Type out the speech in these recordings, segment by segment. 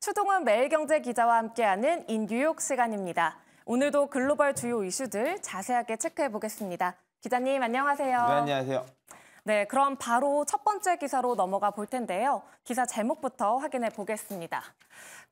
추동훈 매일경제 기자와 함께하는 인뉴욕 시간입니다. 오늘도 글로벌 주요 이슈들 자세하게 체크해 보겠습니다. 기자님 안녕하세요. 네, 안녕하세요. 네, 그럼 바로 첫 번째 기사로 넘어가 볼 텐데요. 기사 제목부터 확인해 보겠습니다.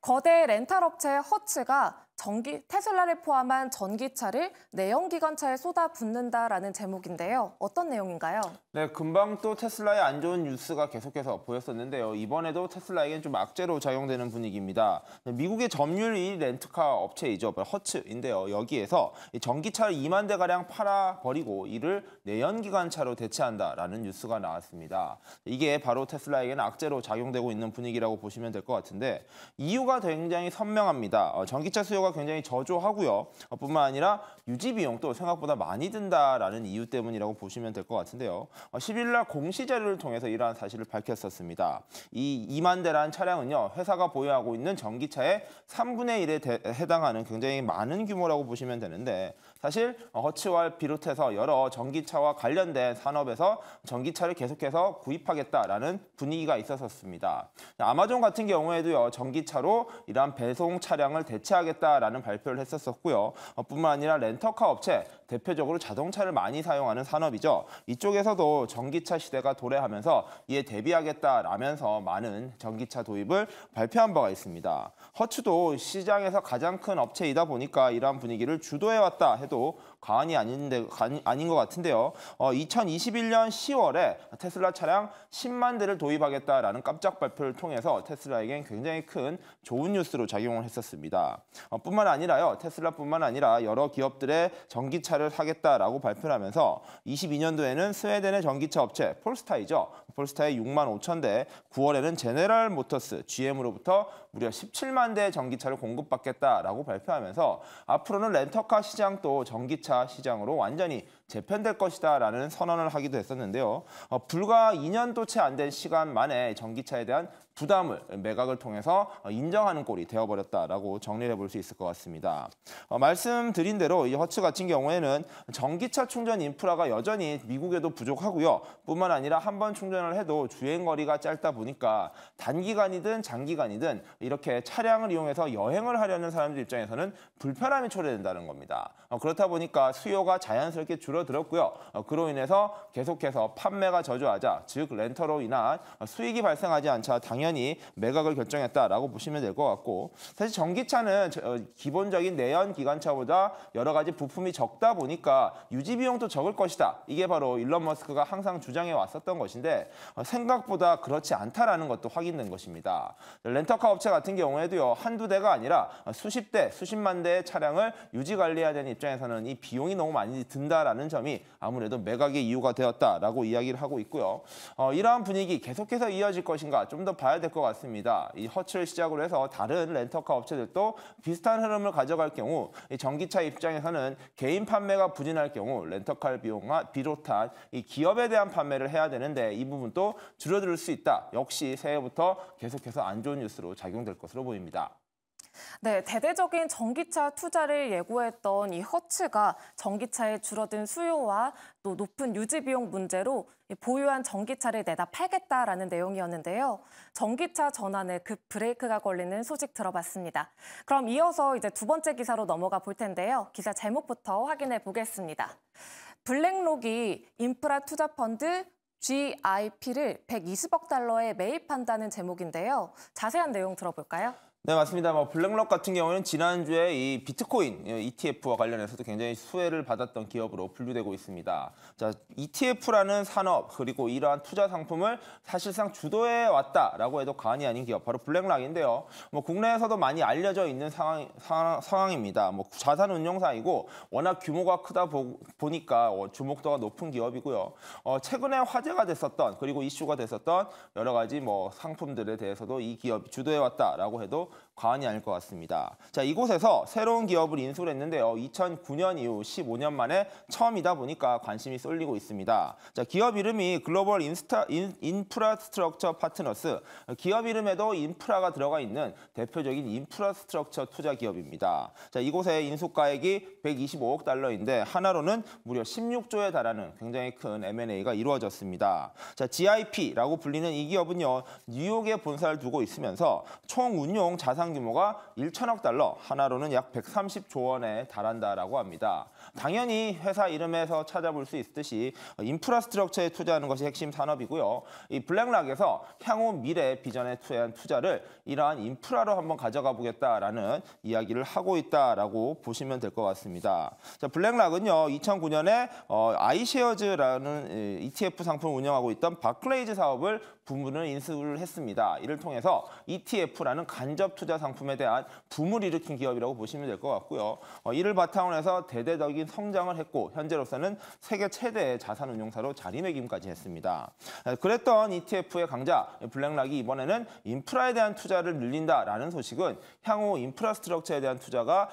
거대 렌탈업체 허츠가 전기 테슬라를 포함한 전기차를 내연기관차에 쏟아 붓는다라는 제목인데요. 어떤 내용인가요? 네, 금방 또 테슬라의 안 좋은 뉴스가 계속해서 보였었는데요. 이번에도 테슬라에겐 좀 악재로 작용되는 분위기입니다. 네, 미국의 점유율 1위 렌트카 업체이죠. 뭐 허츠인데요. 여기에서 전기차를 2만 대가량 팔아버리고 이를 내연기관차로 대체한다라는 뉴스가 나왔습니다. 이게 바로 테슬라에겐 악재로 작용되고 있는 분위기라고 보시면 될 것 같은데 이유가 굉장히 선명합니다. 어, 전기차 수요가 수요가 굉장히 저조하고요. 어, 뿐만 아니라 유지 비용도 생각보다 많이 든다라는 이유 때문이라고 보시면 될 것 같은데요. 1 어, 0일날 공시 자료를 통해서 이러한 사실을 밝혔었습니다. 이 2만 대라는 차량은요. 회사가 보유하고 있는 전기차의 3분의 1에 대, 해당하는 굉장히 많은 규모라고 보시면 되는데 사실 허츠와 비롯해서 여러 전기차와 관련된 산업에서 전기차를 계속해서 구입하겠다라는 분위기가 있었었습니다. 아마존 같은 경우에도요. 전기차로 이러한 배송 차량을 대체하겠다 하겠다라는 발표를 했었었고요. 어, 뿐만 아니라 렌터카 업체, 대표적으로 자동차를 많이 사용하는 산업이죠. 이쪽에서도 전기차 시대가 도래하면서 이에 대비하겠다라면서 많은 전기차 도입을 발표한 바가 있습니다. 허츠도 시장에서 가장 큰 업체이다 보니까 이러한 분위기를 주도해왔다 해도 과언이 아닌데, 아닌 것 같은데요. 어, 2021년 10월에 테슬라 차량 10만 대를 도입하겠다라는 깜짝 발표를 통해서 테슬라에겐 굉장히 큰 좋은 뉴스로 작용을 했었습니다. 어, 뿐만 아니라요. 테슬라뿐만 아니라 여러 기업들의 전기차를 사겠다라고 발표 하면서 22년도에는 스웨덴의 전기차 업체 폴스타이죠. 폴스타의 6만 5천 대, 9월에는 제네랄 모터스, GM으로부터 무려 17만 대의 전기차를 공급받겠다라고 발표하면서 앞으로는 렌터카 시장도 전기차 시장으로 완전히 재편될 것이다라는 선언을 하기도 했었는데요. 어, 불과 2년도 채 안 된 시간 만에 전기차에 대한 부담을 매각을 통해서 어, 인정하는 꼴이 되어버렸다라고 정리를 해볼 수 있을 것 같습니다. 어, 말씀드린 대로 이 허츠 같은 경우에는 전기차 충전 인프라가 여전히 미국에도 부족하고요. 뿐만 아니라 한 번 충전을 해도 주행 거리가 짧다 보니까 단기간이든 장기간이든 이렇게 차량을 이용해서 여행을 하려는 사람들 입장에서는 불편함이 초래된다는 겁니다. 어, 그렇다 보니까 수요가 자연스럽게 줄어 줄어들었고요. 어, 그로 인해서 계속해서 판매가 저조하자 즉 렌터로 인한 수익이 발생하지 않자 당연히 매각을 결정했다라고 보시면 될 것 같고 사실 전기차는 어, 기본적인 내연 기관차보다 여러 가지 부품이 적다 보니까 유지 비용도 적을 것이다. 이게 바로 일론 머스크가 항상 주장해 왔었던 것인데 어, 생각보다 그렇지 않다라는 것도 확인된 것입니다. 렌터카 업체 같은 경우에도요 한 두 대가 아니라 수십 대, 수십만 대의 차량을 유지 관리해야 되는 입장에서는 이 비용이 너무 많이 든다라는 있는 점이 아무래도 매각의 이유가 되었다라고 이야기를 하고 있고요. 어, 이러한 분위기 계속해서 이어질 것인가 좀 더 봐야 될 것 같습니다. 이 허츠를 시작으로 해서 다른 렌터카 업체들도 비슷한 흐름을 가져갈 경우 전기차 입장에서는 개인 판매가 부진할 경우 렌터카 비용과 비롯한 이 기업에 대한 판매를 해야 되는데 이 부분도 줄어들 수 있다. 역시 새해부터 계속해서 안 좋은 뉴스로 작용될 것으로 보입니다. 네, 대대적인 전기차 투자를 예고했던 이 허츠가 전기차의 줄어든 수요와 또 높은 유지 비용 문제로 보유한 전기차를 내다 팔겠다라는 내용이었는데요. 전기차 전환에 급 브레이크가 걸리는 소식 들어봤습니다. 그럼 이어서 이제 두 번째 기사로 넘어가 볼 텐데요. 기사 제목부터 확인해 보겠습니다. 블랙록이 인프라 투자 펀드 GIP를 120억 달러에 매입한다는 제목인데요. 자세한 내용 들어볼까요? 네, 맞습니다. 뭐 블랙록 같은 경우는 지난주에 이 비트코인 예, ETF와 관련해서도 굉장히 수혜를 받았던 기업으로 분류되고 있습니다. 자, ETF라는 산업 그리고 이러한 투자 상품을 사실상 주도해 왔다라고 해도 과언이 아닌 기업 바로 블랙락인데요. 뭐 국내에서도 많이 알려져 있는 상황, 상황 입니다뭐 자산 운용사이고 워낙 규모가 크다 보, 니까 어, 주목도가 높은 기업이고요. 어, 최근에 화제가 됐었던 그리고 이슈가 됐었던 여러 가지 뭐 상품들에 대해서도 이 기업이 주도해 왔다라고 해도 과언이 아닐 것 같습니다. 자, 이곳에서 새로운 기업을 인수를 했는데요. 2009년 이후 15년 만에 처음이다 보니까 관심이 쏠리고 있습니다. 자, 기업 이름이 글로벌 인스타, 인, 인프라스트럭처 파트너스. 기업 이름에도 인프라가 들어가 있는 대표적인 인프라스트럭처 투자 기업입니다. 자, 이곳의 인수가액이 125억 달러인데 하나로는 무려 16조에 달하는 굉장히 큰 M&A가 이루어졌습니다. 자, GIP라고 불리는 이 기업은요. 뉴욕에 본사를 두고 있으면서 총 운용 자산 규모가 1천억 달러, 하나로는 약 130조 원에 달한다라고 합니다. 당연히 회사 이름에서 찾아볼 수 있듯이 인프라스트럭처에 투자하는 것이 핵심 산업이고요. 이 블랙락에서 향후 미래 비전에 투자한 투자를 이러한 인프라로 한번 가져가 보겠다라는 이야기를 하고 있다라고 보시면 될 것 같습니다. 자, 블랙락은요. 2009년에 어, 아이쉐어즈라는 ETF 상품을 운영하고 있던 바클레이즈 사업을 부문을 인수를 했습니다. 이를 통해서 ETF라는 간접 투자 상품에 대한 부문을 일으킨 기업이라고 보시면 될 것 같고요. 어, 이를 바탕으로 해서 대대적인 사익이 성장을 했고 현재로서는 세계 최대의 자산운용사로 자리매김까지 했습니다. 그랬던 ETF의 강자 블랙락이 이번에는 인프라에 대한 투자를 늘린다라는 소식은 향후 인프라스트럭처에 대한 투자가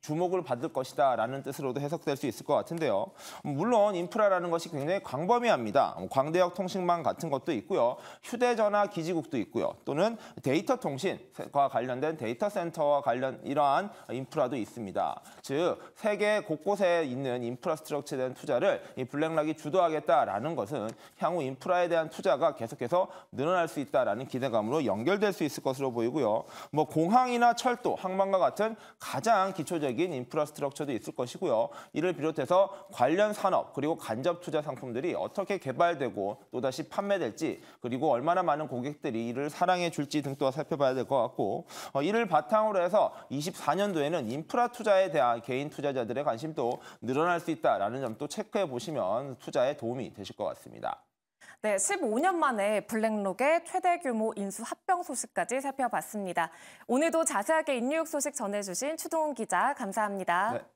주목을 받을 것이다라는 뜻으로도 해석될 수 있을 것 같은데요. 물론 인프라라는 것이 굉장히 광범위합니다. 뭐 광대역 통신망 같은 것도 있고요. 휴대전화 기지국도 있고요. 또는 데이터 통신과 관련된 데이터 센터와 관련 이러한 인프라도 있습니다. 즉 세계 곳곳에 곳곳에 있는 인프라스트럭처에 대한 투자를 이 블랙락이 주도하겠다라는 것은 향후 인프라에 대한 투자가 계속해서 늘어날 수 있다라는 기대감으로 연결될 수 있을 것으로 보이고요. 뭐 공항이나 철도, 항만과 같은 가장 기초적인 인프라스트럭처도 있을 것이고요. 이를 비롯해서 관련 산업 그리고 간접 투자 상품들이 어떻게 개발되고 또다시 판매될지 그리고 얼마나 많은 고객들이 이를 사랑해 줄지 등 또한 살펴봐야 될 것 같고 어, 이를 바탕으로 해서 24년도에는 인프라 투자에 대한 개인 투자자들의 관심도 늘어날 수 있다라는 점도 체크해 보시면 투자에 도움이 되실 것 같습니다. 네, 15년 만에 블랙록의 최대 규모 인수 합병 소식까지 살펴봤습니다. 오늘도 자세하게 인류육 소식 전해주신 추동훈 기자 감사합니다. 네.